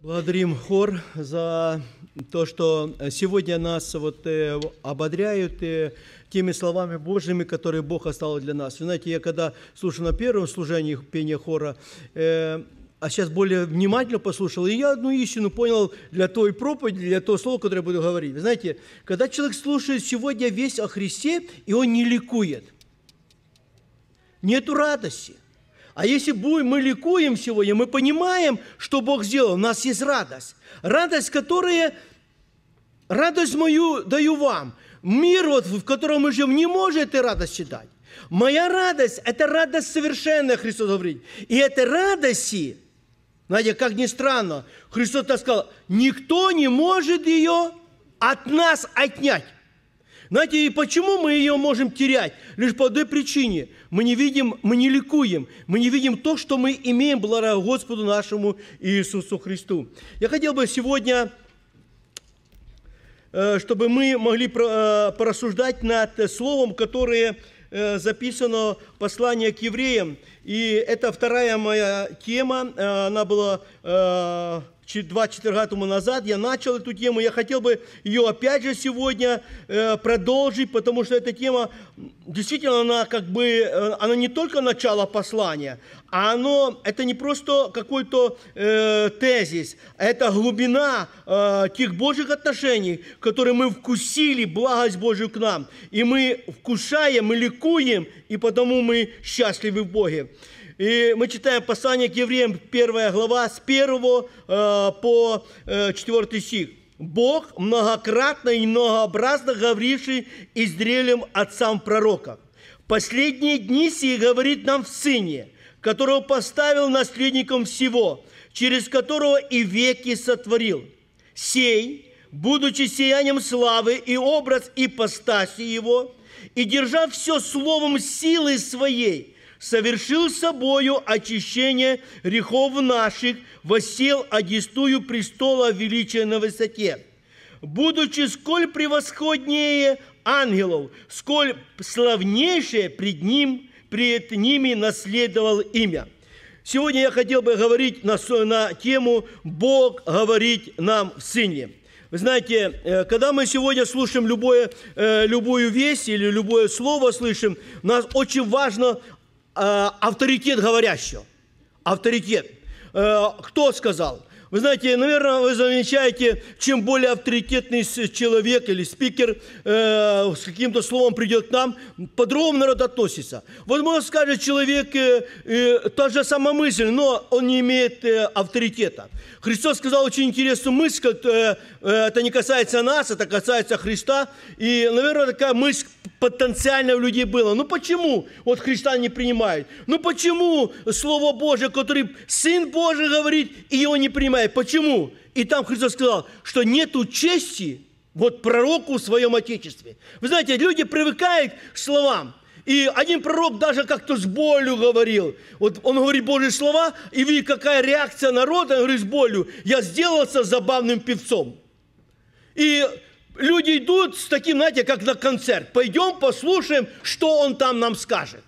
Благодарим хор за то, что сегодня нас вот э, ободряют э, теми словами Божьими, которые Бог оставил для нас. Вы знаете, я когда слушал на первом служении пения хора, э, а сейчас более внимательно послушал, и я одну истину понял для той проповеди, для того слова, которое я буду говорить. Вы знаете, когда человек слушает сегодня весь о Христе, и он не ликует, нету радости – а если будем, мы ликуем сегодня, мы понимаем, что Бог сделал, у нас есть радость. Радость, которая... Радость мою даю вам. Мир, вот, в котором мы живем, не может этой радости дать. Моя радость – это радость совершенная, Христос говорит. И этой радости, знаете, как ни странно, Христос так сказал, никто не может ее от нас отнять. Знаете, и почему мы ее можем терять? Лишь по одной причине. Мы не видим, мы не ликуем, мы не видим то, что мы имеем благодаря Господу нашему Иисусу Христу. Я хотел бы сегодня, э, чтобы мы могли э, порассуждать над словом, которое э, записано в послании к евреям, и это вторая моя тема, э, она была э, два четверга тому назад, я начал эту тему, я хотел бы ее опять же сегодня э, продолжить, потому что эта тема, действительно, она как бы, она не только начало послания, а оно, это не просто какой-то э, тезис, это глубина э, тех Божьих отношений, которые мы вкусили, благость Божию к нам, и мы вкушаем, мы ликуем, и потому мы счастливы в Боге. И мы читаем послание к евреям, первая глава, с 1 э, по 4 э, стих. Бог, многократно и многообразно говоривший Израилем отцам пророка. Последние дни сии говорит нам в Сыне, которого поставил наследником всего, через которого и веки сотворил. Сей, будучи сиянием славы и образ ипостаси его, и держа все словом силы своей – совершил собою очищение грехов наших, восел одестую престола величия на высоте, будучи сколь превосходнее ангелов, сколь славнейшее пред ним, пред ними наследовал имя». Сегодня я хотел бы говорить на, на тему «Бог говорить нам в Сыне». Вы знаете, э, когда мы сегодня слушаем любое, э, любую весть или любое слово слышим, нас очень важно Э, авторитет говорящего. Авторитет. Э, кто сказал? Вы знаете, наверное, вы замечаете, чем более авторитетный человек или спикер э, с каким-то словом придет к нам, подробно народ относится. Возможно, скажет человек э, э, та же самая мысль, но он не имеет э, авторитета. Христос сказал очень интересную мысль, как, э, э, это не касается нас, это касается Христа. И, наверное, такая мысль потенциально в людей была. Ну почему вот Христа не принимают? Ну почему Слово Божие, который Сын Божий говорит, и его не принимает? понимая, почему. И там Христос сказал, что нету чести вот пророку в своем Отечестве. Вы знаете, люди привыкают к словам. И один пророк даже как-то с болью говорил. Вот он говорит Божьи слова, и видит, какая реакция народа, он говорит, с болью. Я сделался забавным певцом. И люди идут с таким, знаете, как на концерт. Пойдем послушаем, что он там нам скажет.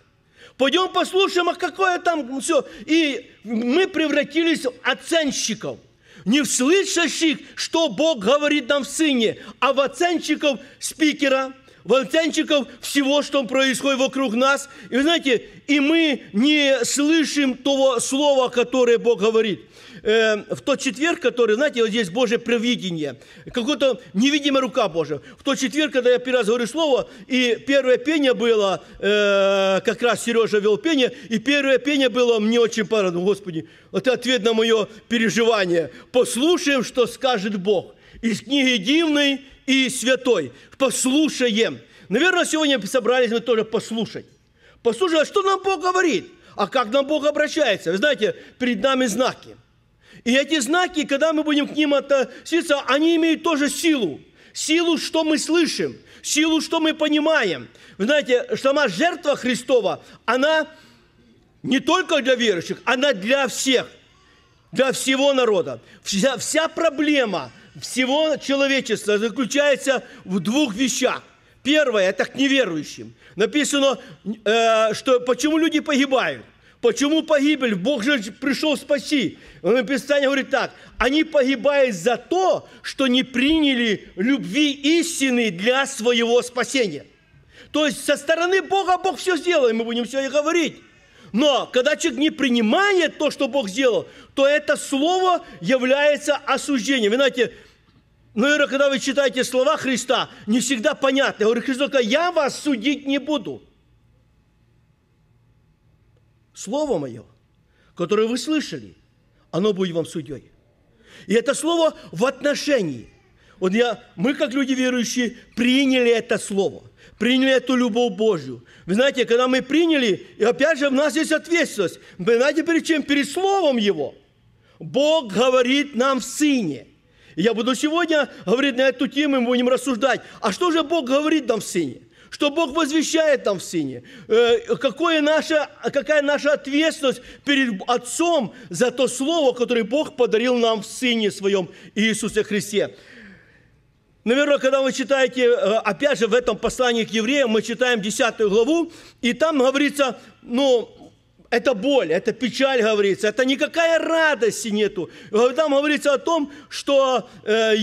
Пойдем послушаем, а какое там все. И мы превратились в оценщиков. Не в слышащих, что Бог говорит нам в Сыне, а в оценщиков спикера, Волтянчиков всего, что происходит вокруг нас. И вы знаете, и мы не слышим того слова, которое Бог говорит. Э, в тот четверг, который, знаете, вот здесь Божье провидение, какая-то невидимая рука Божья. В тот четверг, когда я первый раз говорю слово, и первое пение было, э, как раз Сережа вел пение, и первое пение было, мне очень понравилось, Господи, вот ответ на мое переживание. Послушаем, что скажет Бог из книги «Дивный и святой». Послушаем. Наверное, сегодня собрались мы тоже послушать. Послушать, а что нам Бог говорит, а как нам Бог обращается. Вы знаете, перед нами знаки. И эти знаки, когда мы будем к ним относиться, они имеют тоже силу. Силу, что мы слышим, силу, что мы понимаем. Вы знаете, сама жертва Христова, она не только для верующих, она для всех, для всего народа. Вся, вся проблема – всего человечества заключается в двух вещах. Первое – это к неверующим. Написано, э, что почему люди погибают. Почему погибель? Бог же пришел спасти. Писание говорит так. Они погибают за то, что не приняли любви истины для своего спасения. То есть со стороны Бога Бог все сделает, мы будем все и говорить. Но когда человек не принимает то, что Бог сделал, то это слово является осуждением. Вы знаете, наверное, ну, когда вы читаете слова Христа, не всегда понятно. Я говорю, Христос я вас судить не буду. Слово мое, которое вы слышали, оно будет вам судьей. И это слово в отношении. Вот я, мы, как люди верующие, приняли это слово приняли эту любовь Божью. Вы знаете, когда мы приняли, и опять же у нас есть ответственность. Вы знаете, перед чем? Перед Словом Его. Бог говорит нам в Сыне. я буду сегодня говорить на эту тему, мы будем рассуждать. А что же Бог говорит нам в Сыне? Что Бог возвещает нам в Сыне? Э, какое наша, какая наша ответственность перед Отцом за то Слово, которое Бог подарил нам в Сыне Своем Иисусе Христе? Наверное, когда вы читаете, э, опять же, в этом послании к евреям, мы читаем 10 главу, и там говорится, ну, это боль, это печаль, говорится, это никакая радости нету. Там говорится о том, что э,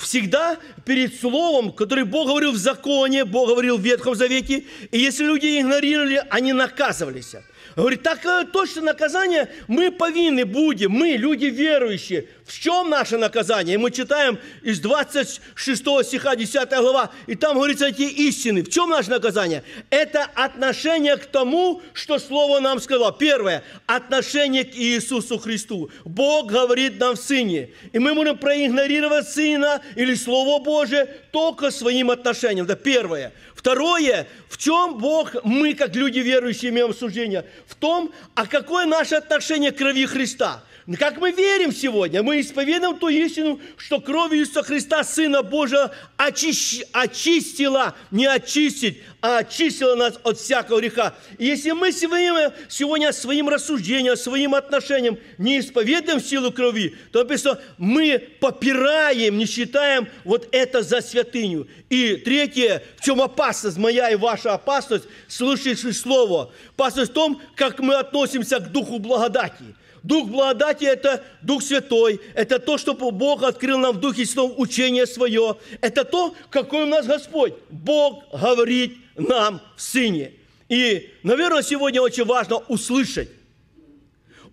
всегда перед словом, который Бог говорил в законе, Бог говорил в Ветхом Завете, и если люди игнорировали, они наказывались. Говорит, так э, точно наказание мы повинны будем, мы, люди верующие, в чем наше наказание? И мы читаем из 26 стиха 10 глава, и там говорится эти истины. В чем наше наказание? Это отношение к тому, что Слово нам сказало. Первое, отношение к Иисусу Христу. Бог говорит нам в Сыне. И мы можем проигнорировать Сына или Слово Божие только своим отношением. Это первое. Второе, в чем Бог, мы как люди верующие имеем суждение? В том, а какое наше отношение к крови Христа – ну, как мы верим сегодня, мы исповедуем ту истину, что кровь Иисуса Христа, Сына Божия, очищ... очистила, не очистить, а очистила нас от всякого греха. И если мы сегодня, сегодня своим рассуждением, своим отношением не исповедуем силу крови, то написано, мы попираем, не считаем вот это за святыню. И третье, в чем опасность моя и ваша опасность, слышавший слово, опасность в том, как мы относимся к духу благодати. Дух благодати – это Дух Святой, это то, что Бог открыл нам в Духе Святом учение свое. Это то, какой у нас Господь. Бог говорит нам в Сыне. И, наверное, сегодня очень важно услышать.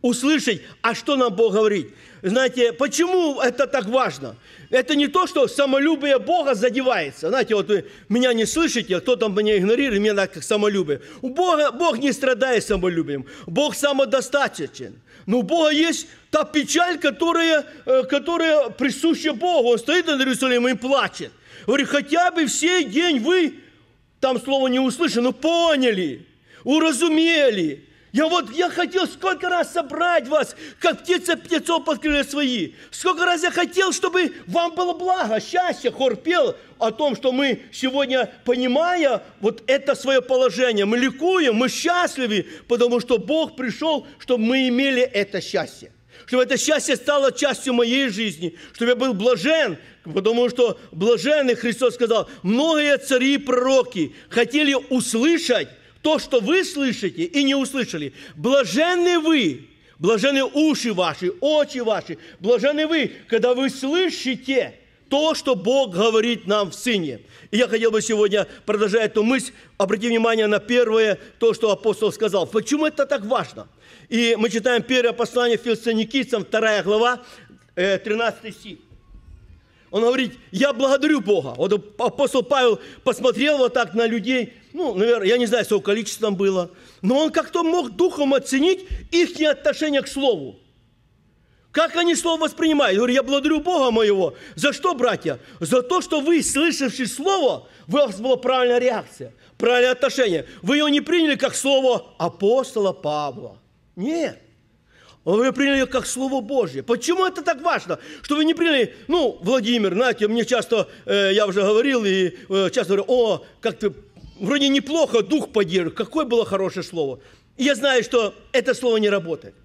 Услышать, а что нам Бог говорит. Знаете, почему это так важно? Это не то, что самолюбие Бога задевается. Знаете, вот вы меня не слышите, кто там меня игнорирует, меня как самолюбие. У Бога, Бог не страдает самолюбием. Бог самодостаточен. Но у Бога есть та печаль, которая, э, которая присуща Богу. Он стоит над Иерусалимом и плачет. Говорит, хотя бы все день вы, там слово не услышали, но поняли, уразумели, я вот, я хотел сколько раз собрать вас, как птица птенцов подкрыли свои. Сколько раз я хотел, чтобы вам было благо, счастье. Хор пел о том, что мы сегодня, понимая вот это свое положение, мы ликуем, мы счастливы, потому что Бог пришел, чтобы мы имели это счастье чтобы это счастье стало частью моей жизни, чтобы я был блажен, потому что блаженный Христос сказал, многие цари и пророки хотели услышать, то, что вы слышите и не услышали. Блаженны вы, блаженны уши ваши, очи ваши, блаженны вы, когда вы слышите то, что Бог говорит нам в Сыне. И я хотел бы сегодня, продолжая эту мысль, обратить внимание на первое, то, что апостол сказал. Почему это так важно? И мы читаем первое послание филсоникийцам, вторая глава, 13 э, стих. Он говорит, я благодарю Бога. Вот апостол Павел посмотрел вот так на людей, ну, наверное, я не знаю, сколько количеством было, но он как-то мог духом оценить их отношение к Слову. Как они слово воспринимают? Я говорю, я благодарю Бога моего. За что, братья? За то, что вы, слышавши слово, у вас была правильная реакция, правильное отношение. Вы его не приняли как слово апостола Павла. Нет. А вы приняли как Слово Божье. Почему это так важно? Что вы не приняли, ну, Владимир, знаете, мне часто, э, я уже говорил, и э, часто говорю, о, как ты, вроде неплохо, дух поддерживает. Какое было хорошее слово. И я знаю, что это слово не работает.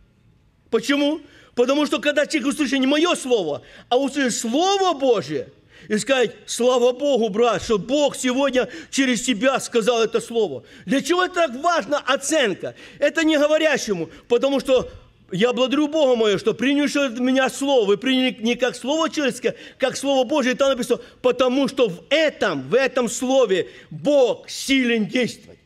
Почему? Потому что когда человек услышит не мое слово, а услышит Слово Божье, и сказать, слава Богу, брат, что Бог сегодня через тебя сказал это слово. Для чего это так важна оценка? Это не говорящему, потому что я благодарю Бога мое, что приняли от меня слово. Вы приняли не как слово человеческое, как слово Божие. И там написано, потому что в этом, в этом слове Бог силен действовать.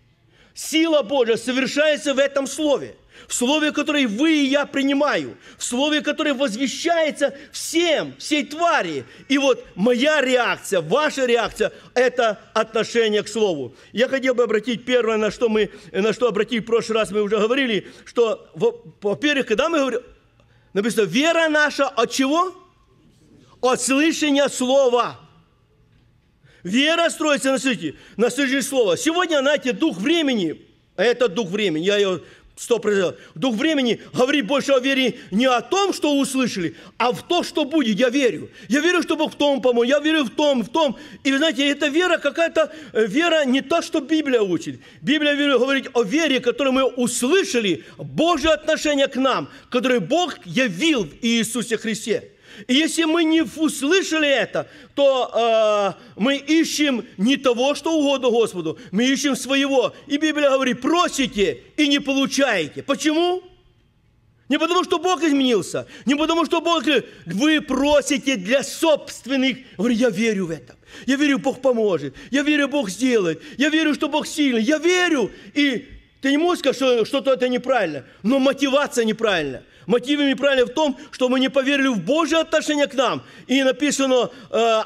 Сила Божья совершается в этом слове в слове, которое вы и я принимаю, в слове, которое возвещается всем, всей твари. И вот моя реакция, ваша реакция – это отношение к слову. Я хотел бы обратить первое, на что мы, на что обратили в прошлый раз, мы уже говорили, что, во-первых, когда мы говорим, написано, вера наша от чего? От слышания слова. Вера строится на слышании, на слышании слова. Сегодня, знаете, дух времени а – это дух времени. Я ее Сто процентов. Дух времени говорит больше о вере не о том, что услышали, а в то, что будет. Я верю. Я верю, что Бог в том помог. Я верю в том, в том. И вы знаете, эта вера какая-то, э, вера не та, что Библия учит. Библия говорит о вере, которую мы услышали, Божье отношение к нам, которое Бог явил в Иисусе Христе. И если мы не услышали это, то э, мы ищем не того, что угодно Господу, мы ищем своего. И Библия говорит, просите и не получаете. Почему? Не потому, что Бог изменился, не потому, что Бог говорит, вы просите для собственных. Говорю, я верю в это. Я верю, Бог поможет. Я верю, Бог сделает. Я верю, что Бог сильный. Я верю. И ты не можешь сказать, что что-то это неправильно, но мотивация неправильна. Мотивы неправильны в том, что мы не поверили в Божье отношение к нам. И написано, э,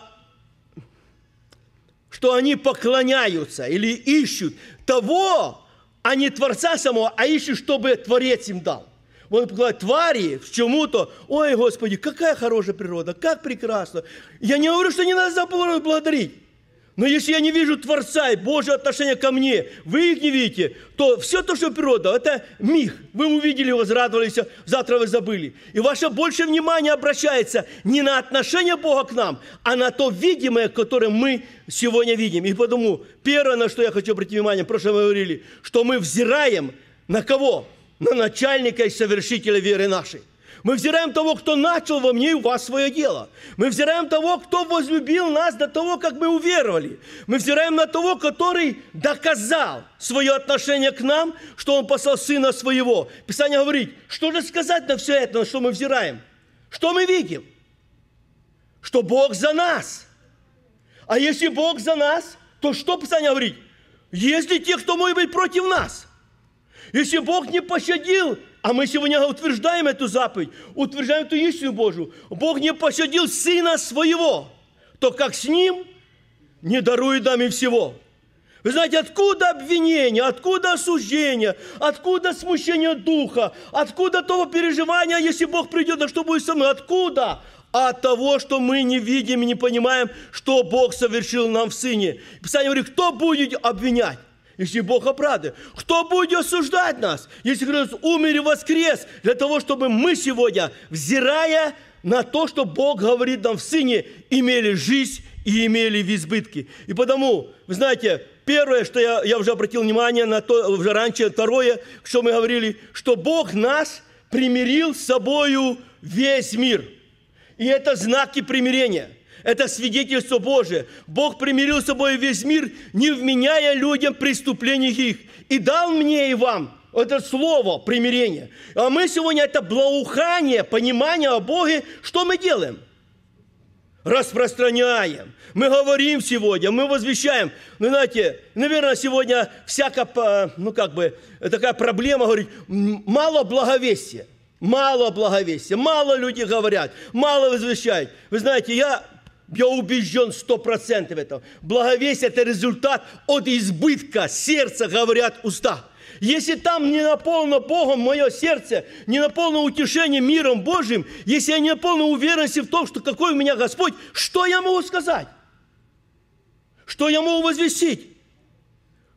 что они поклоняются или ищут того, а не Творца самого, а ищут, чтобы Творец им дал. Он говорит, твари, в чему-то, ой, Господи, какая хорошая природа, как прекрасно. Я не говорю, что не надо за благодарить. Но если я не вижу Творца и Божье отношение ко мне, вы их не видите, то все то, что природа, это миг. Вы увидели, возрадовались, завтра вы забыли. И ваше больше внимание обращается не на отношение Бога к нам, а на то видимое, которое мы сегодня видим. И потому первое, на что я хочу обратить внимание, в прошлом мы говорили, что мы взираем на кого? На начальника и совершителя веры нашей – мы взираем того, кто начал во мне и у вас свое дело. Мы взираем того, кто возлюбил нас до того, как мы уверовали. Мы взираем на того, который доказал свое отношение к нам, что он послал Сына Своего. Писание говорит, что же сказать на все это, на что мы взираем? Что мы видим? Что Бог за нас. А если Бог за нас, то что Писание говорит? Если те, кто может быть против нас? Если Бог не пощадил а мы сегодня утверждаем эту заповедь, утверждаем эту истину Божию. Бог не пощадил Сына Своего, то как с Ним не дарует нам и всего. Вы знаете, откуда обвинение, откуда осуждение, откуда смущение духа, откуда того переживания, если Бог придет, а что будет со мной, откуда? От того, что мы не видим и не понимаем, что Бог совершил нам в Сыне. Писание говорит, кто будет обвинять? если Бог оправдывает. Кто будет осуждать нас, если Христос умер и воскрес, для того, чтобы мы сегодня, взирая на то, что Бог говорит нам в Сыне, имели жизнь и имели в избытке. И потому, вы знаете, первое, что я, я уже обратил внимание на то, уже раньше, второе, что мы говорили, что Бог нас примирил с собою весь мир. И это знаки примирения – это свидетельство Божие. Бог примирил с собой весь мир, не вменяя людям преступлений их. И дал мне и вам это слово примирение. А мы сегодня это благоухание, понимание о Боге. Что мы делаем? распространяем. Мы говорим сегодня, мы возвещаем. Ну, знаете, наверное, сегодня всякая, э, ну, как бы, такая проблема, говорить, мало благовестия. Мало благовестия, мало люди говорят, мало возвещают. Вы знаете, я я убежден сто процентов этого. Благовесть – это результат от избытка сердца, говорят уста. Если там не наполнено Богом мое сердце, не наполнено утешением миром Божьим, если я не наполнен уверенностью в том, что какой у меня Господь, что я могу сказать? Что я могу возвестить?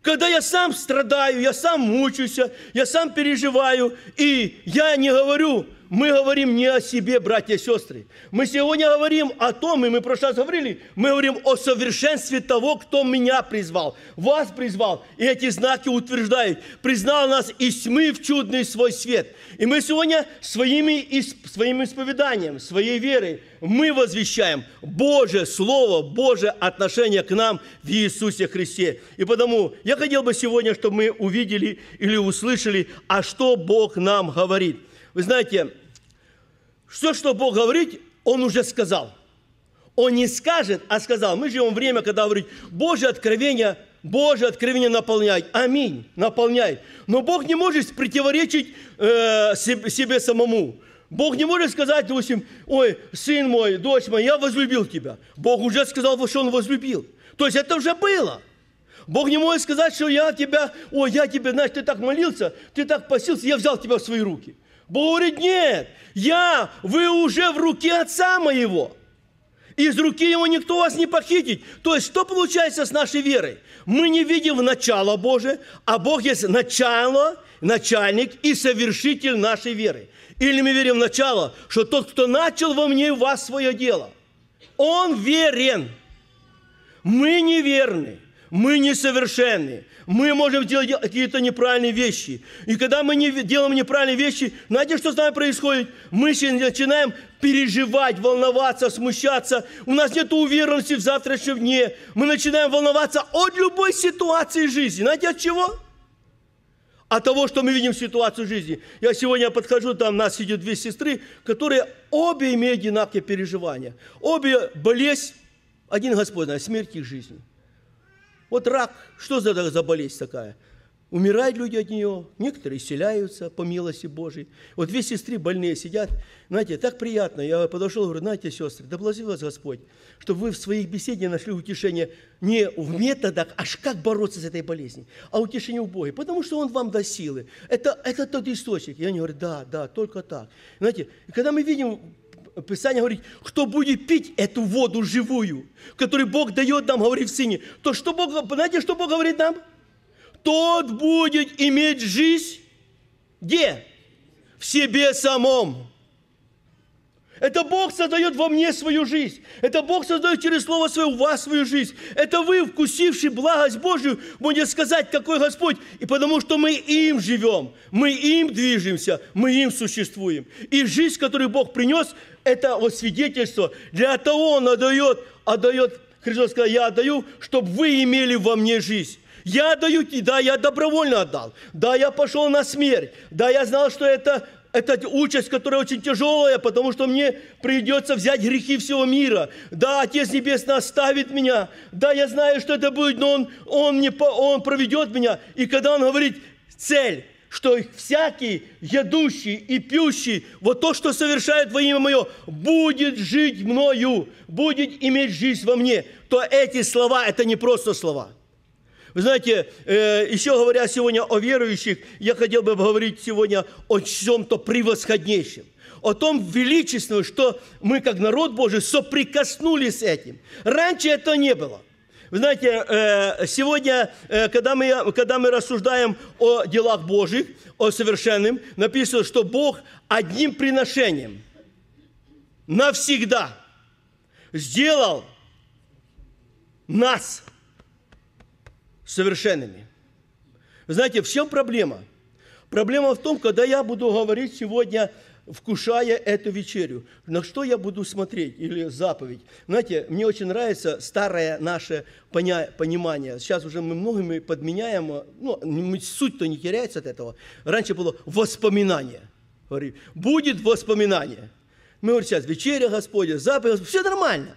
Когда я сам страдаю, я сам мучаюсь, я сам переживаю, и я не говорю – мы говорим не о себе, братья и сестры. Мы сегодня говорим о том, и мы в прошлый раз говорили, мы говорим о совершенстве того, кто меня призвал, вас призвал. И эти знаки утверждают. Признал нас и тьмы в чудный свой свет. И мы сегодня своими, своим исповеданием, своей верой, мы возвещаем Божье Слово, Божье отношение к нам в Иисусе Христе. И потому я хотел бы сегодня, чтобы мы увидели или услышали, а что Бог нам говорит. Вы знаете, все, что Бог говорит, он уже сказал. Он не скажет, а сказал. Мы живем время, когда говорит, Божье откровение, Божье откровение наполняй. Аминь, наполняй. Но Бог не может противоречить э, себе, себе самому. Бог не может сказать, допустим, ой, сын мой, дочь моя, я возлюбил тебя. Бог уже сказал, что он возлюбил. То есть это уже было. Бог не может сказать, что я тебя, ой, я тебе, знаешь, ты так молился, ты так постился, я взял тебя в свои руки. Бог говорит, нет, я, вы уже в руке Отца моего. Из руки его никто вас не похитит. То есть что получается с нашей верой? Мы не видим начало Божие, а Бог есть начало, начальник и совершитель нашей веры. Или мы верим в начало, что тот, кто начал во мне и вас свое дело, он верен. Мы неверны. Мы несовершенны. Мы можем делать какие-то неправильные вещи. И когда мы не делаем неправильные вещи, знаете, что с нами происходит? Мы начинаем переживать, волноваться, смущаться. У нас нет уверенности в завтрашнем дне. Мы начинаем волноваться от любой ситуации жизни. Знаете, от чего? От того, что мы видим ситуацию жизни. Я сегодня подхожу, там нас сидят две сестры, которые обе имеют одинаковые переживания. Обе болезнь, один Господь знает, смерть их жизни – вот рак, что за, за болезнь такая? Умирают люди от нее, некоторые исцеляются по милости Божьей. Вот две сестры больные сидят. Знаете, так приятно. Я подошел, говорю, знаете, сестры, да благослови вас Господь, чтобы вы в своих беседе нашли утешение не в методах, аж как бороться с этой болезнью, а утешение в Боге, потому что Он вам даст силы. Это, это тот источник. Я они говорят, да, да, только так. Знаете, когда мы видим Писание говорит, кто будет пить эту воду живую, которую Бог дает нам, говорит в Сыне, то что Бог, знаете, что Бог говорит нам? Тот будет иметь жизнь где? В себе самом. Это Бог создает во мне свою жизнь. Это Бог создает через Слово Свое у вас свою жизнь. Это вы, вкусивший благость Божью, будете сказать, какой Господь. И потому что мы им живем, мы им движемся, мы им существуем. И жизнь, которую Бог принес, это вот свидетельство. Для того Он отдает, отдает, Христос сказал, я отдаю, чтобы вы имели во мне жизнь. Я отдаю, да, я добровольно отдал, да, я пошел на смерть, да, я знал, что это это участь, которая очень тяжелая, потому что мне придется взять грехи всего мира. Да, Отец Небесный оставит меня. Да, я знаю, что это будет, но Он, он, мне, он проведет меня. И когда Он говорит цель, что всякий едущий и пьющий, вот то, что совершает во имя мое, будет жить мною, будет иметь жизнь во мне, то эти слова – это не просто слова – вы знаете, э, еще говоря сегодня о верующих, я хотел бы говорить сегодня о чем-то превосходнейшем о том величественном, что мы, как народ Божий, соприкоснулись с этим. Раньше это не было. Вы знаете, э, сегодня, э, когда мы, когда мы рассуждаем о делах Божьих, о совершенном, написано, что Бог одним приношением навсегда сделал нас совершенными. Вы знаете, в чем проблема? Проблема в том, когда я буду говорить сегодня, вкушая эту вечерю, на что я буду смотреть или заповедь. Знаете, мне очень нравится старое наше поня понимание. Сейчас уже мы многими подменяем, ну, суть-то не теряется от этого. Раньше было воспоминание. Говорит, будет воспоминание. Мы говорим сейчас, вечеря Господня, заповедь, все нормально.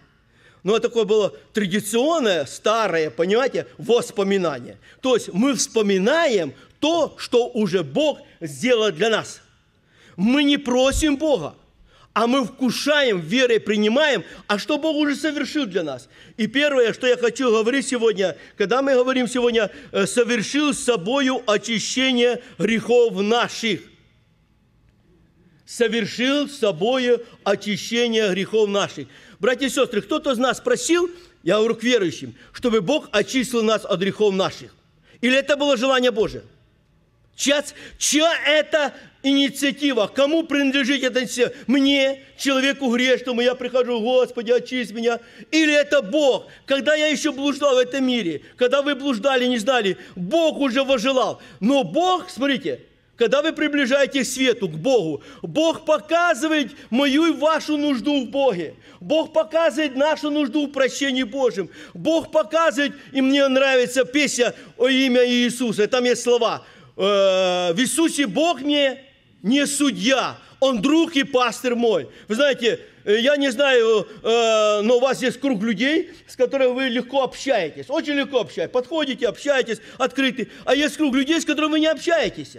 Но ну, это а такое было традиционное, старое, понимаете, воспоминание. То есть мы вспоминаем то, что уже Бог сделал для нас. Мы не просим Бога, а мы вкушаем, верой принимаем, а что Бог уже совершил для нас. И первое, что я хочу говорить сегодня, когда мы говорим сегодня, э, совершил с собою очищение грехов наших. Совершил с собою очищение грехов наших. Братья и сестры, кто-то из нас просил, я говорю к верующим, чтобы Бог очистил нас от грехов наших. Или это было желание Божие? Чья, чья это инициатива? Кому принадлежит это все? Мне, человеку грешному, я прихожу, Господи, очисть меня. Или это Бог? Когда я еще блуждал в этом мире, когда вы блуждали, не знали, Бог уже вожелал. Но Бог, смотрите, когда вы приближаетесь к свету, к Богу, Бог показывает мою и вашу нужду в Боге. Бог показывает нашу нужду в прощении Божьем. Бог показывает, и мне нравится песня о имя Иисуса. Там есть слова. «Э, в Иисусе Бог мне не судья, Он друг и пастырь мой. Вы знаете, э, я не знаю, э, но у вас есть круг людей, с которыми вы легко общаетесь. Очень легко общаетесь. Подходите, общаетесь, открытый. А есть круг людей, с которыми вы не общаетесь.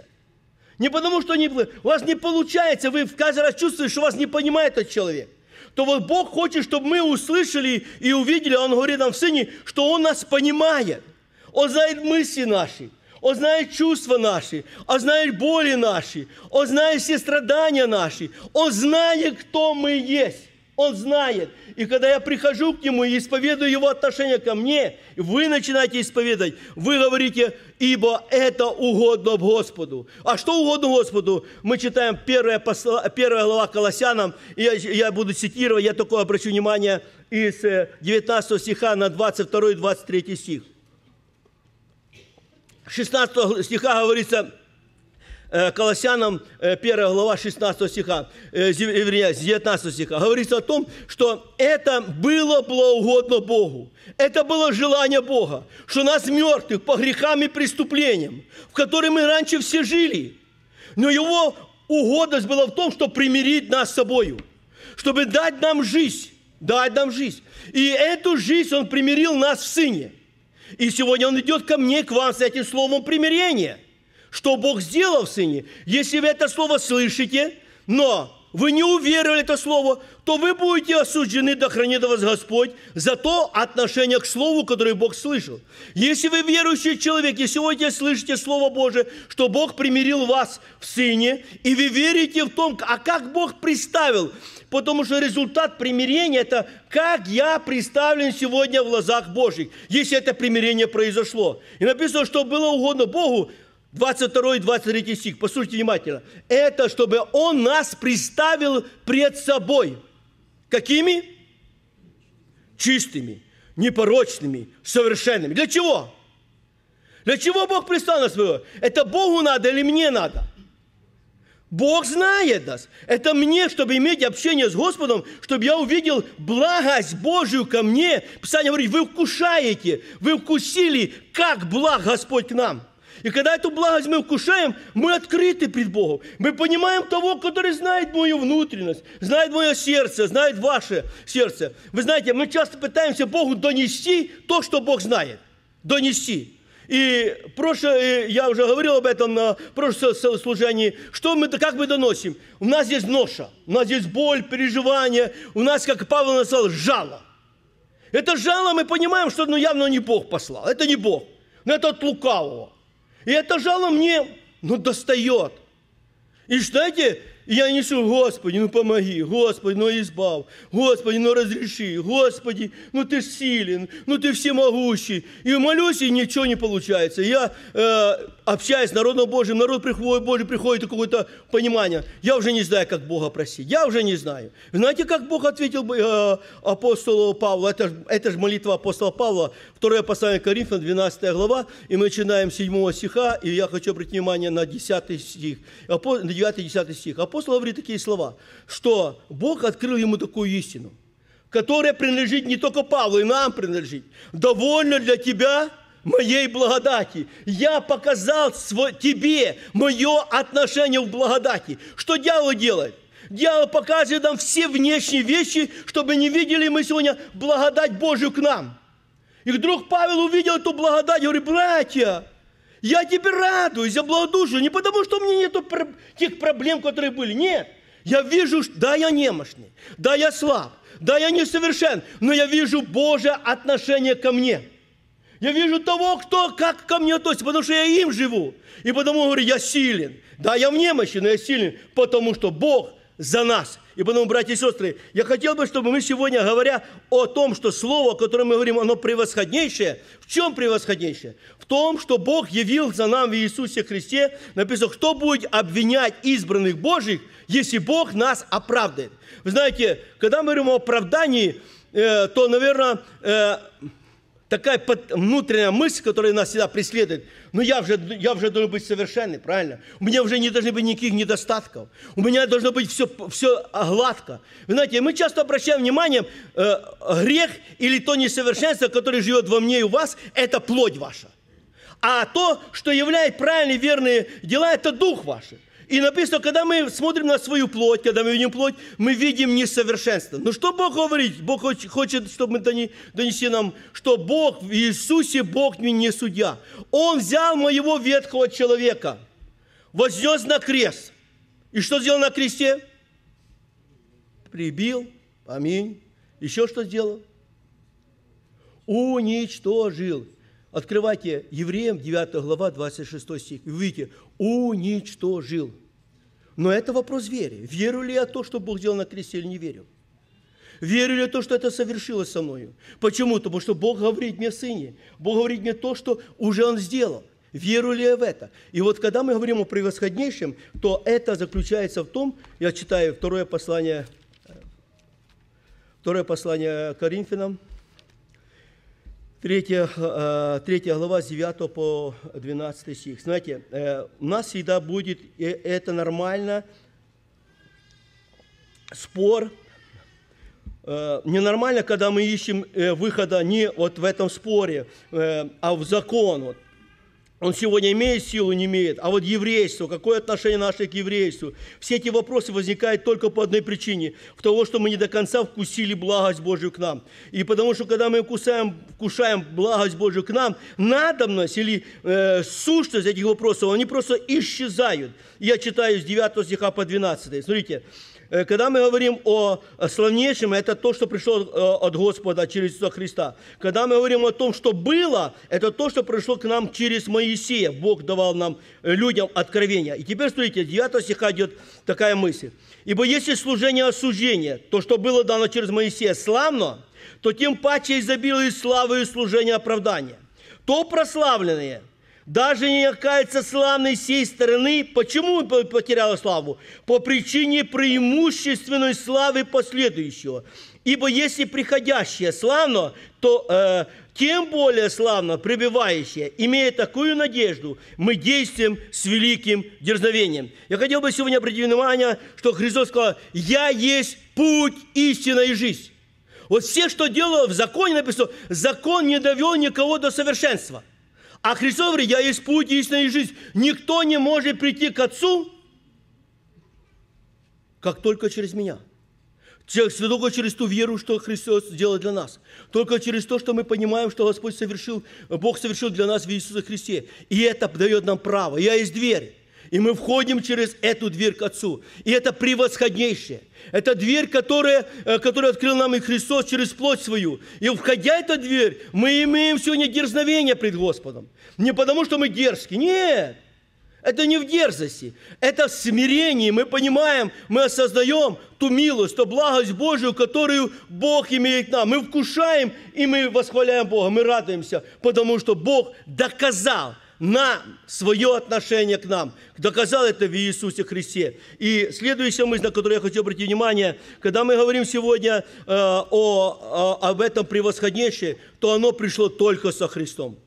Не потому, что не, у вас не получается, вы в каждый раз чувствуете, что вас не понимает этот человек. То вот Бог хочет, чтобы мы услышали и увидели, Он говорит нам в Сыне, что Он нас понимает. Он знает мысли наши, Он знает чувства наши, Он знает боли наши, Он знает все страдания наши, Он знает, кто мы есть. Он знает. И когда я прихожу к Нему и исповедую Его отношение ко мне, вы начинаете исповедовать, вы говорите, ибо это угодно Господу. А что угодно Господу? Мы читаем первая, посла, первая глава Колоссянам, и я, я буду цитировать, я только обращу внимание из 19 э, стиха на 22 и 23 стих. 16 стиха говорится, Колоссянам 1 глава 16 стиха, вернее, 19 стиха, говорится о том, что это было благоугодно Богу. Это было желание Бога, что нас мертвых по грехам и преступлениям, в которые мы раньше все жили. Но его угодность была в том, что примирить нас с собою, чтобы дать нам жизнь, дать нам жизнь. И эту жизнь он примирил нас в Сыне. И сегодня он идет ко мне, к вам с этим словом примирения – что Бог сделал в Сыне, если вы это слово слышите, но вы не уверовали это слово, то вы будете осуждены, да хранит вас Господь, за то отношение к слову, которое Бог слышал. Если вы верующий человек, и сегодня слышите Слово Божие, что Бог примирил вас в Сыне, и вы верите в том, а как Бог представил, потому что результат примирения – это как я представлен сегодня в глазах Божьих, если это примирение произошло. И написано, что было угодно Богу 22-23 стих, послушайте внимательно. Это чтобы Он нас представил пред собой. Какими? Чистыми, непорочными, совершенными. Для чего? Для чего Бог представил нас? Это Богу надо или мне надо? Бог знает нас. Это мне, чтобы иметь общение с Господом, чтобы я увидел благость Божию ко мне. Писание говорит, вы вкушаете, вы вкусили, как благ Господь к нам – и когда эту благость мы вкушаем, мы открыты пред Богом. Мы понимаем того, который знает мою внутренность, знает мое сердце, знает ваше сердце. Вы знаете, мы часто пытаемся Богу донести то, что Бог знает. Донести. И прошлое, я уже говорил об этом на прошлом служении, что мы, как мы доносим? У нас есть ноша, у нас есть боль, переживание, у нас, как Павел написал, жало. Это жало, мы понимаем, что ну, явно не Бог послал, это не Бог, но это от лукавого. И это жало мне, ну, достает. И знаете, я несу, Господи, ну помоги, Господи, ну избав, Господи, ну разреши, Господи, ну Ты силен, ну Ты всемогущий. И молюсь, и ничего не получается. Я э, общаюсь с народом Божьим, народ приходит, Божий приходит и какое-то понимание. Я уже не знаю, как Бога просить, я уже не знаю. Знаете, как Бог ответил э, апостолу Павлу? Это, это же молитва апостола Павла, 2 послание Коринфян, 12 глава, и мы начинаем 7 стиха, и я хочу обратить внимание на 10 стих, 9-10 стих апостол говорит такие слова, что Бог открыл ему такую истину, которая принадлежит не только Павлу, и нам принадлежит. Довольно для тебя моей благодати. Я показал свой, тебе мое отношение в благодати. Что дьявол делает? Дьявол показывает нам все внешние вещи, чтобы не видели мы сегодня благодать Божию к нам. И вдруг Павел увидел эту благодать и говорит, братья, я тебе радуюсь, я благодушен, не потому, что у меня нету тех проблем, которые были. Нет, я вижу, да, я немощный, да, я слаб, да, я несовершен, но я вижу Божье отношение ко мне. Я вижу того, кто как ко мне относится, потому что я им живу. И потому говорю, я силен. Да, я в немощи, но я силен, потому что Бог за нас – и потому, братья и сестры, я хотел бы, чтобы мы сегодня, говоря о том, что слово, о котором мы говорим, оно превосходнейшее, в чем превосходнейшее? В том, что Бог явил за нам в Иисусе Христе, написано, кто будет обвинять избранных Божьих, если Бог нас оправдает. Вы знаете, когда мы говорим о оправдании, э, то, наверное, э, такая под, внутренняя мысль, которая нас всегда преследует. Но «Ну, я уже, я уже должен быть совершенный, правильно? У меня уже не должно быть никаких недостатков. У меня должно быть все, все гладко. Вы знаете, мы часто обращаем внимание, э, грех или то несовершенство, которое живет во мне и у вас, это плоть ваша. А то, что является правильные, верные дела, это дух ваш. И написано, когда мы смотрим на свою плоть, когда мы видим плоть, мы видим несовершенство. Но ну, что Бог говорит? Бог хочет, чтобы мы донесли нам, что Бог в Иисусе, Бог не судья. Он взял моего ветхого человека, вознес на крест. И что сделал на кресте? Прибил. Аминь. Еще что сделал? Уничтожил. Открывайте Евреям 9 глава 26 стих и увидите, уничтожил. Но это вопрос веры. Верю ли я то, что Бог сделал на кресте, или не верю? Верю ли я то, что это совершилось со мною? Почему? Потому что Бог говорит мне Сыне. Бог говорит мне то, что уже Он сделал. Верю ли я в это? И вот когда мы говорим о превосходнейшем, то это заключается в том, я читаю второе послание, э, второе послание Коринфянам, 3, 3 э, глава 9 по 12 стих. Знаете, э, у нас всегда будет, и это нормально, спор. Э, ненормально, когда мы ищем выхода не вот в этом споре, а в закон. Вот. Он сегодня имеет силу, не имеет. А вот еврейство, какое отношение наше к еврейству? Все эти вопросы возникают только по одной причине. В того, что мы не до конца вкусили благость Божию к нам. И потому что, когда мы вкусаем, вкушаем благость Божию к нам, надобность или э, сущность этих вопросов, они просто исчезают. Я читаю с 9 стиха по 12. Смотрите. Э, когда мы говорим о славнейшем, это то, что пришло э, от Господа через Иисуса Христа. Когда мы говорим о том, что было, это то, что пришло к нам через Моисея. Бог давал нам, э, людям, откровения. И теперь, смотрите, 9 стиха идет такая мысль. «Ибо если служение осуждения, то, что было дано через Моисея, славно, то тем паче изобилует славы и служение оправдания. То прославленное даже не якается славной сей стороны. Почему потеряла славу? По причине преимущественной славы последующего. Ибо если приходящее славно, то э, тем более славно пребывающее, имея такую надежду, мы действуем с великим дерзновением. Я хотел бы сегодня обратить внимание, что Христос сказал, «Я есть путь, истина и жизнь». Вот все, что делал в законе, написано, закон не довел никого до совершенства – а Христос говорит, я есть путь, истинная жизнь. Никто не может прийти к Отцу, как только через меня. Только через ту веру, что Христос сделал для нас. Только через то, что мы понимаем, что Господь совершил, Бог совершил для нас в Иисусе Христе. И это дает нам право. Я есть дверь. И мы входим через эту дверь к Отцу. И это превосходнейшее. Это дверь, которая, э, которую открыл нам и Христос через плоть свою. И входя в эту дверь, мы имеем сегодня дерзновение пред Господом. Не потому, что мы дерзкие. Нет. Это не в дерзости, это в смирении. Мы понимаем, мы осознаем ту милость, ту благость Божию, которую Бог имеет нам. Мы вкушаем, и мы восхваляем Бога, мы радуемся, потому что Бог доказал – на свое отношение к нам. Доказал это в Иисусе Христе. И следующая мысль, на которую я хочу обратить внимание, когда мы говорим сегодня э, о, о, об этом превосходнейшее, то оно пришло только со Христом.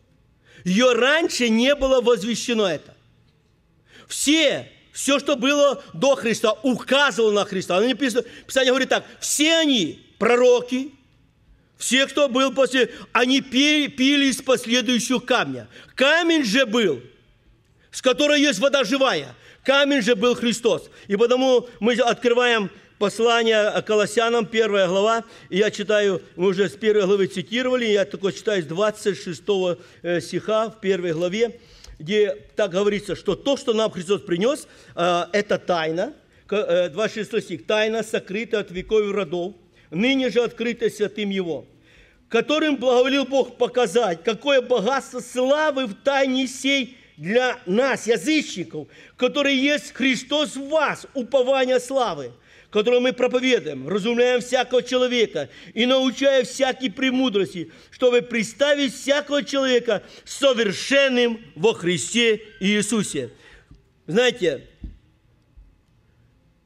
Ее раньше не было возвещено это. Все, все, что было до Христа, указывало на Христа. Оно не писано, Писание говорит так, все они, пророки, все, кто был после... Они пили из последующего камня. Камень же был, с которой есть вода живая. Камень же был Христос. И потому мы открываем послание Колоссянам, первая глава, и я читаю, мы уже с первой главы цитировали, я только читаю с 26 э, стиха в первой главе, где так говорится, что то, что нам Христос принес, э, это тайна, 26 э, стих, тайна сокрыта от веков и родов, ныне же открыто святым Его, которым благоволил Бог показать, какое богатство славы в тайне сей для нас, язычников, который есть Христос в вас, упование славы, которое мы проповедуем, разумляем всякого человека и научаем всякой премудрости, чтобы представить всякого человека совершенным во Христе Иисусе. Знаете,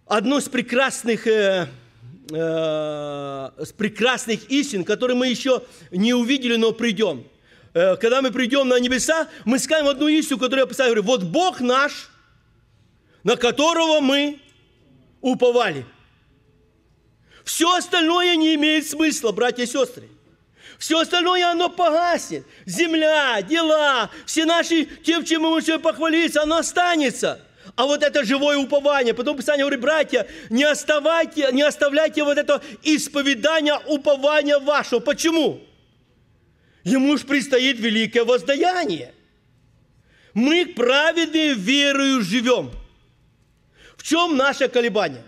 одно из прекрасных э, Э, с прекрасных истин, которые мы еще не увидели, но придем. Э, когда мы придем на небеса, мы скажем одну истину, которую я писал, говорю, вот Бог наш, на которого мы уповали. Все остальное не имеет смысла, братья и сестры. Все остальное, оно погаснет. Земля, дела, все наши, тем, чем мы можем похвалиться, оно останется – а вот это живое упование. Потом Писание говорит, братья, не, оставайте, не оставляйте вот это исповедание упования вашего. Почему? Ему ж предстоит великое воздаяние. Мы праведные верою живем. В чем наше колебание?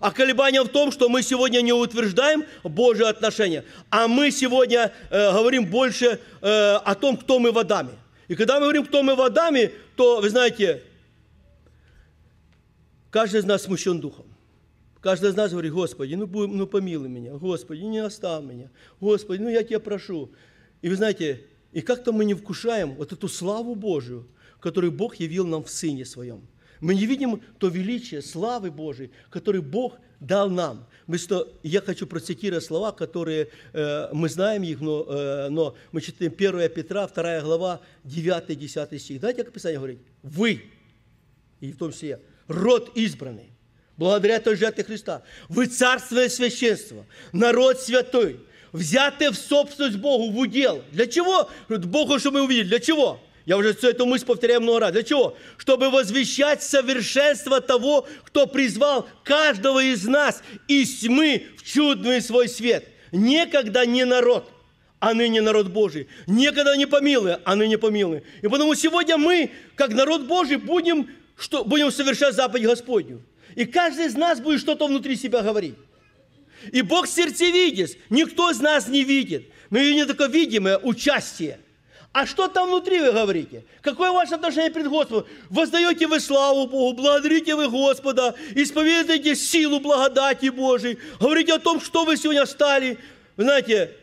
А колебание в том, что мы сегодня не утверждаем Божие отношения, а мы сегодня э, говорим больше э, о том, кто мы водами. И когда мы говорим, кто мы водами, то, вы знаете, Каждый из нас смущен духом. Каждый из нас говорит, Господи, ну, ну помилуй меня, Господи, не оставь меня, Господи, ну я тебя прошу. И вы знаете, и как-то мы не вкушаем вот эту славу Божию, которую Бог явил нам в Сыне Своем. Мы не видим то величие славы Божией, которую Бог дал нам. Мы что, я хочу процитировать слова, которые э, мы знаем их, но, э, но мы читаем 1 Петра, 2 глава, 9-10 стих. Знаете, как Писание говорит? Вы, и в том числе род избранный, благодаря той жертве Христа. Вы царство и священство, народ святой, взяты в собственность Богу, в удел. Для чего? Богу, что мы увидели. Для чего? Я уже всю эту мысль повторяю много раз. Для чего? Чтобы возвещать совершенство того, кто призвал каждого из нас и тьмы в чудный свой свет. Некогда не народ, а ныне народ Божий. Некогда не помилуя, а ныне помилуя. И потому сегодня мы, как народ Божий, будем что будем совершать заповедь Господню. И каждый из нас будет что-то внутри себя говорить. И Бог сердце видит, Никто из нас не видит. мы и не такое видимое участие. А что там внутри вы говорите? Какое ваше отношение перед Господом? Воздаете вы славу Богу, благодарите вы Господа, исповедуете силу благодати Божией, говорите о том, что вы сегодня стали. Вы знаете,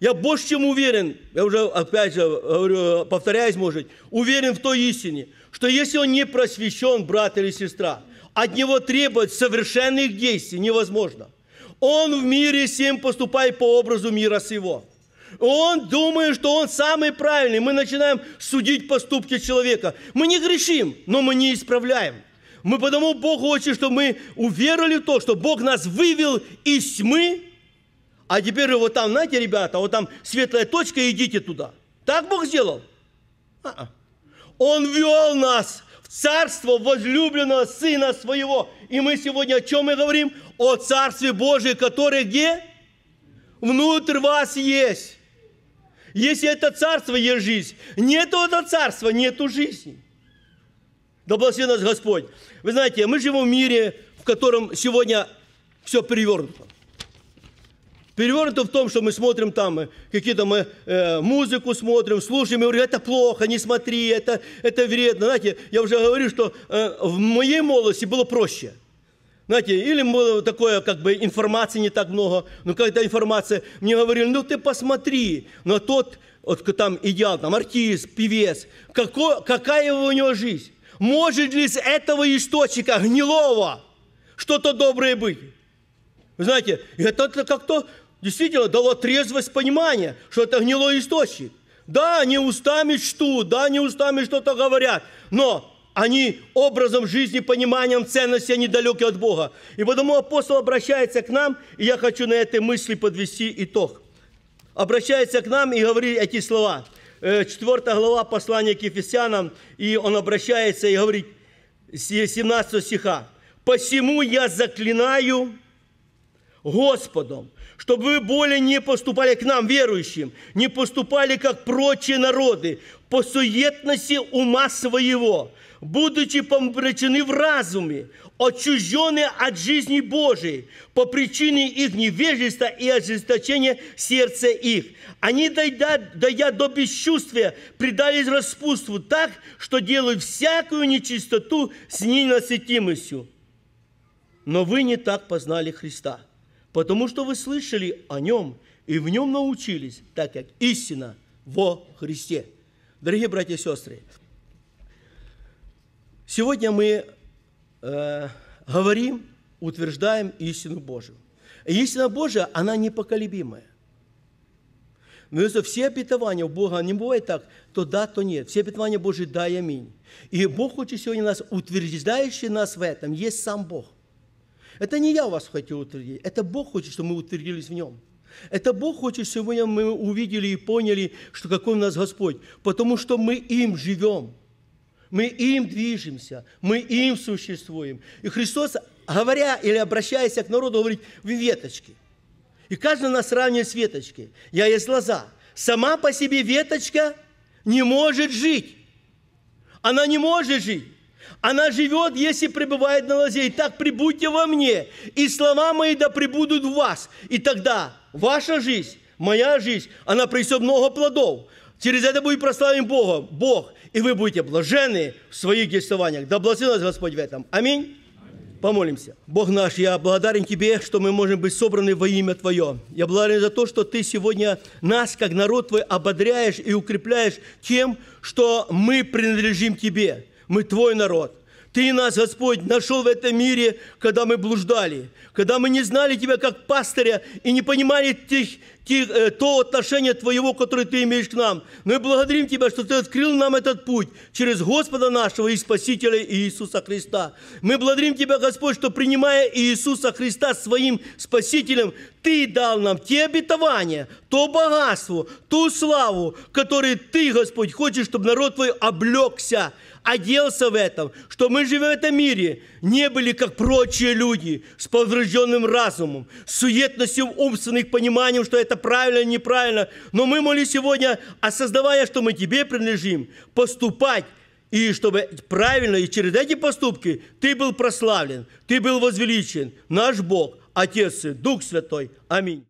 я больше чем уверен, я уже опять же говорю, повторяюсь, может, уверен в той истине – что если он не просвещен, брат или сестра, от него требовать совершенных действий невозможно. Он в мире всем поступает по образу мира сего. Он думает, что он самый правильный. Мы начинаем судить поступки человека. Мы не грешим, но мы не исправляем. Мы потому Бог хочет, что мы уверовали в то, что Бог нас вывел из тьмы, а теперь вот там, знаете, ребята, вот там светлая точка, идите туда. Так Бог сделал? А-а. Он вел нас в царство возлюбленного Сына Своего. И мы сегодня о чем мы говорим? О Царстве Божьем, которое где? Внутрь вас есть. Если это царство, есть жизнь. Нету это царства, нету жизни. Да благослови нас Господь. Вы знаете, мы живем в мире, в котором сегодня все перевернуто. Перевернуто в том, что мы смотрим там, э, какие-то мы э, музыку смотрим, слушаем, и говорю, это плохо, не смотри, это, это вредно. Знаете, я уже говорю, что э, в моей молодости было проще. Знаете, или было такое, как бы информации не так много, но когда информация, мне говорили, ну ты посмотри на тот, вот там идеал, там артист, певец, како, какая у него жизнь? Может ли из этого источника гнилого что-то доброе быть? Вы знаете, это как-то действительно дало трезвость понимания, что это гнилой источник. Да, они устами чтут, да, они устами что-то говорят, но они образом жизни, пониманием ценности, они далеки от Бога. И потому апостол обращается к нам, и я хочу на этой мысли подвести итог. Обращается к нам и говорит эти слова. Э, Четвертая глава послания к Ефесянам, и он обращается и говорит, 17 стиха. «Посему я заклинаю Господом, чтобы вы более не поступали к нам, верующим, не поступали, как прочие народы, по суетности ума своего, будучи помрачены в разуме, отчуждены от жизни Божией по причине их невежества и ожесточения сердца их. Они, дойдя, дойдя до бесчувствия, предались распутству так, что делают всякую нечистоту с ненасытимостью. Но вы не так познали Христа – потому что вы слышали о нем и в нем научились, так как истина во Христе. Дорогие братья и сестры, сегодня мы э, говорим, утверждаем истину Божию. И истина Божия, она непоколебимая. Но если все обетования у Бога не бывает так, то да, то нет. Все обетования Божии да и аминь. И Бог хочет сегодня нас, утверждающий нас в этом, есть сам Бог – это не я вас хотел утвердить, это Бог хочет, чтобы мы утвердились в Нем. Это Бог хочет, чтобы сегодня мы увидели и поняли, что какой у нас Господь, потому что мы им живем, мы им движемся, мы им существуем. И Христос, говоря или обращаясь к народу, говорит, вы веточки. И каждый нас сравнивает с веточкой. Я есть глаза. Сама по себе веточка не может жить. Она не может жить. Она живет, если пребывает на лозе. И так прибудьте во мне, и слова мои да прибудут в вас. И тогда ваша жизнь, моя жизнь, она принесет много плодов. Через это будет прославлен Бога, Бог, и вы будете блажены в своих действованиях. Да благословит вас Господь в этом. Аминь. Помолимся. Бог наш, я благодарен Тебе, что мы можем быть собраны во имя Твое. Я благодарен за то, что Ты сегодня нас, как народ Твой, ободряешь и укрепляешь тем, что мы принадлежим Тебе мы Твой народ. Ты нас, Господь, нашел в этом мире, когда мы блуждали, когда мы не знали Тебя как пастыря и не понимали тех, тех, э, то отношение Твоего, которое Ты имеешь к нам. Но и благодарим Тебя, что Ты открыл нам этот путь через Господа нашего и Спасителя Иисуса Христа. Мы благодарим Тебя, Господь, что принимая Иисуса Христа своим Спасителем, Ты дал нам те обетования, то богатство, ту славу, которые Ты, Господь, хочешь, чтобы народ Твой облегся – оделся в этом, что мы живем в этом мире, не были как прочие люди с поврежденным разумом, с суетностью умственных пониманием, что это правильно, неправильно. Но мы могли сегодня, осознавая, что мы тебе принадлежим, поступать и чтобы правильно, и через эти поступки ты был прославлен, ты был возвеличен, наш Бог, Отец и Дух Святой. Аминь.